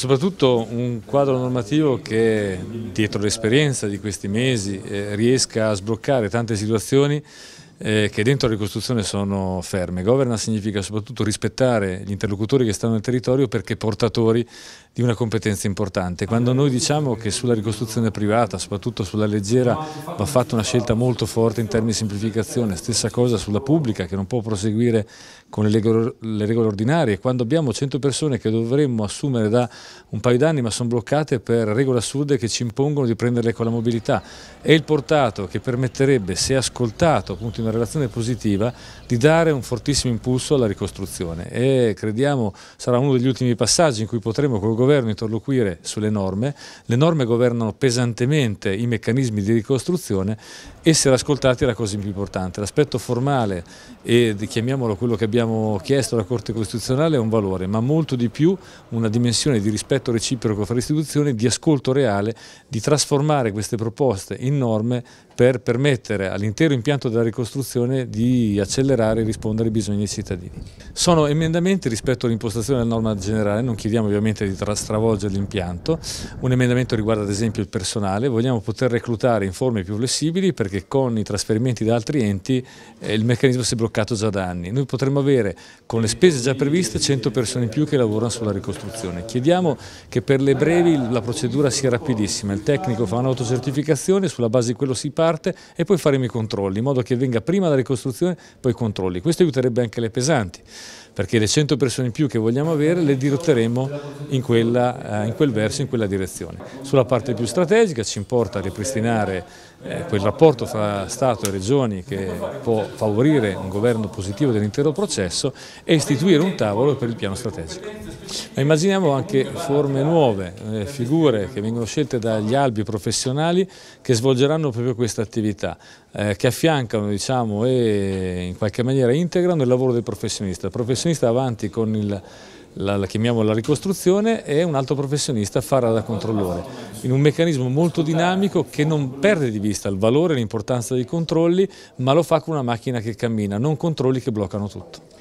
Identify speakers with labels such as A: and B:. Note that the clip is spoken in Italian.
A: Soprattutto un quadro normativo che dietro l'esperienza di questi mesi eh, riesca a sbloccare tante situazioni eh, che dentro la ricostruzione sono ferme. Governance significa soprattutto rispettare gli interlocutori che stanno nel territorio perché portatori di una competenza importante. Quando noi diciamo che sulla ricostruzione privata, soprattutto sulla leggera, va fatta una scelta molto forte in termini di semplificazione, stessa cosa sulla pubblica che non può proseguire con le regole, le regole ordinarie, quando abbiamo 100 persone che dovremmo assumere da un paio d'anni ma sono bloccate per regole assurde che ci impongono di prenderle con la mobilità, è il portato che permetterebbe, se ascoltato appunto in una relazione positiva di dare un fortissimo impulso alla ricostruzione e crediamo sarà uno degli ultimi passaggi in cui potremo col governo interloquire sulle norme. Le norme governano pesantemente i meccanismi di ricostruzione essere ascoltati è la cosa più importante. L'aspetto formale e chiamiamolo quello che abbiamo chiesto alla Corte Costituzionale è un valore, ma molto di più una dimensione di rispetto reciproco fra istituzioni, di ascolto reale, di trasformare queste proposte in norme per permettere all'intero impianto della ricostruzione di accelerare e rispondere ai bisogni dei cittadini. Sono emendamenti rispetto all'impostazione della norma generale, non chiediamo ovviamente di stravolgere l'impianto, un emendamento riguarda ad esempio il personale, vogliamo poter reclutare in forme più flessibili perché con i trasferimenti da altri enti eh, il meccanismo si è bloccato già da anni. Noi potremmo avere con le spese già previste 100 persone in più che lavorano sulla ricostruzione. Chiediamo che per le brevi la procedura sia rapidissima, il tecnico fa un'autocertificazione, sulla base di quello si paga parte e poi faremo i controlli, in modo che venga prima la ricostruzione, poi i controlli. Questo aiuterebbe anche le pesanti, perché le 100 persone in più che vogliamo avere le dirotteremo in, quella, eh, in quel verso, in quella direzione. Sulla parte più strategica ci importa ripristinare eh, quel rapporto fra Stato e Regioni che può favorire un governo positivo dell'intero processo e istituire un tavolo per il piano strategico. Ma immaginiamo anche forme nuove, eh, figure che vengono scelte dagli albi professionali che svolgeranno proprio questa questa attività eh, che affiancano diciamo, e in qualche maniera integrano il lavoro del professionista. Il professionista avanti con il, la, la, chiamiamo la ricostruzione e un altro professionista farà da controllore in un meccanismo molto dinamico che non perde di vista il valore e l'importanza dei controlli ma lo fa con una macchina che cammina, non controlli che bloccano tutto.